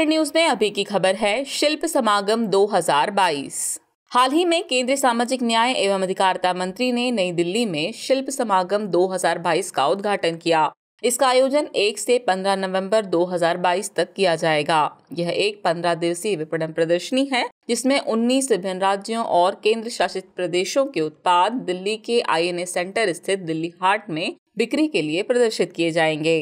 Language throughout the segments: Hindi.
खबर न्यूज में अभी की खबर है शिल्प समागम 2022 हाल ही में केंद्रीय सामाजिक न्याय एवं अधिकारिता मंत्री ने नई दिल्ली में शिल्प समागम 2022 का उद्घाटन किया इसका आयोजन 1 से 15 नवंबर 2022 तक किया जाएगा यह एक 15 दिवसीय विपणन प्रदर्शनी है जिसमें 19 विभिन्न राज्यों और केंद्र शासित प्रदेशों के उत्पाद दिल्ली के आई सेंटर स्थित दिल्ली हाट में बिक्री के लिए प्रदर्शित किए जाएंगे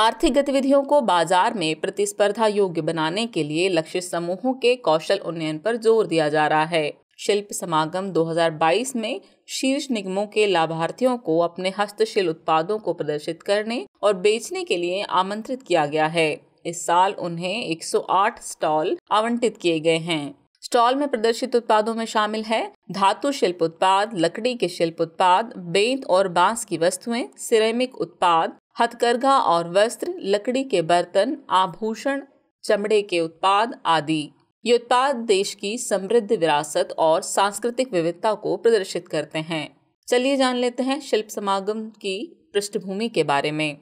आर्थिक गतिविधियों को बाजार में प्रतिस्पर्धा योग्य बनाने के लिए लक्ष्य समूहों के कौशल उन्नयन पर जोर दिया जा रहा है शिल्प समागम 2022 में शीर्ष निगमों के लाभार्थियों को अपने हस्तशिल उत्पादों को प्रदर्शित करने और बेचने के लिए आमंत्रित किया गया है इस साल उन्हें 108 स्टॉल आवंटित किए गए हैं स्टॉल में प्रदर्शित उत्पादों में शामिल है धातु शिल्प उत्पाद लकड़ी के शिल्प उत्पाद बेंत और बांस की वस्तुएं सिरेमिक उत्पाद हथकरघा और वस्त्र लकड़ी के बर्तन आभूषण चमड़े के उत्पाद आदि ये उत्पाद देश की समृद्ध विरासत और सांस्कृतिक विविधता को प्रदर्शित करते हैं चलिए जान लेते हैं शिल्प समागम की पृष्ठभूमि के बारे में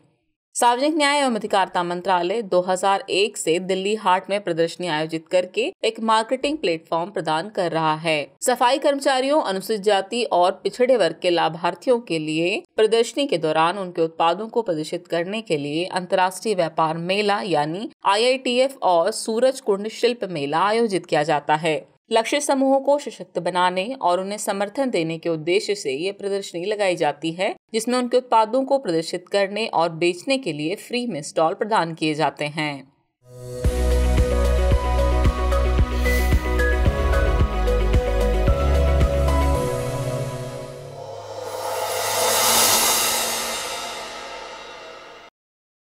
सार्वजनिक न्याय एवं अधिकारिता मंत्रालय 2001 से दिल्ली हाट में प्रदर्शनी आयोजित करके एक मार्केटिंग प्लेटफॉर्म प्रदान कर रहा है सफाई कर्मचारियों अनुसूचित जाति और पिछड़े वर्ग के लाभार्थियों के लिए प्रदर्शनी के दौरान उनके उत्पादों को प्रदर्शित करने के लिए अंतर्राष्ट्रीय व्यापार मेला यानी आई और सूरज कुंड शिल्प मेला आयोजित किया जाता है लक्ष्य समूहों को सशक्त बनाने और उन्हें समर्थन देने के उद्देश्य से ये प्रदर्शनी लगाई जाती है जिसमें उनके उत्पादों को प्रदर्शित करने और बेचने के लिए फ्री में स्टॉल प्रदान किए जाते हैं